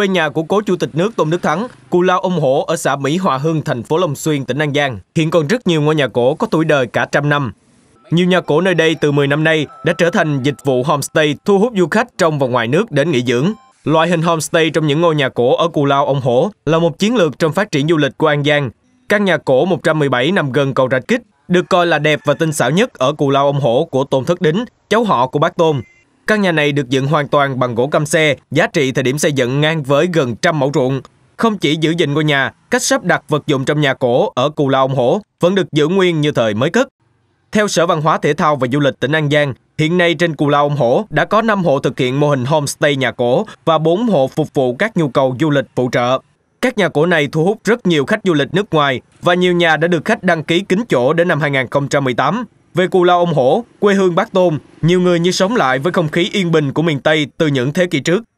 quê nhà của cố chủ tịch nước Tôn Đức Thắng, Cù Lao Ông Hổ ở xã Mỹ Hòa Hưng, thành phố Long Xuyên, tỉnh An Giang. Hiện còn rất nhiều ngôi nhà cổ có tuổi đời cả trăm năm. Nhiều nhà cổ nơi đây từ 10 năm nay đã trở thành dịch vụ homestay thu hút du khách trong và ngoài nước đến nghỉ dưỡng. Loại hình homestay trong những ngôi nhà cổ ở Cù Lao Ông Hổ là một chiến lược trong phát triển du lịch của An Giang. Căn nhà cổ 117 nằm gần cầu Rạch Kích, được coi là đẹp và tinh xảo nhất ở Cù Lao Ông Hổ của Tôn Thất Đính, cháu họ của bác Tôn. Căn nhà này được dựng hoàn toàn bằng gỗ căm xe, giá trị thời điểm xây dựng ngang với gần trăm mẫu ruộng. Không chỉ giữ gìn ngôi nhà, cách sắp đặt vật dụng trong nhà cổ ở Cù Lao Ông Hổ vẫn được giữ nguyên như thời mới cất. Theo Sở Văn hóa Thể thao và Du lịch tỉnh An Giang, hiện nay trên Cù Lao Ông Hổ đã có 5 hộ thực hiện mô hình homestay nhà cổ và 4 hộ phục vụ các nhu cầu du lịch phụ trợ. Các nhà cổ này thu hút rất nhiều khách du lịch nước ngoài và nhiều nhà đã được khách đăng ký kính chỗ đến năm 2018. Về Cù Lao Ông Hổ, quê hương Bác Tôn, nhiều người như sống lại với không khí yên bình của miền Tây từ những thế kỷ trước.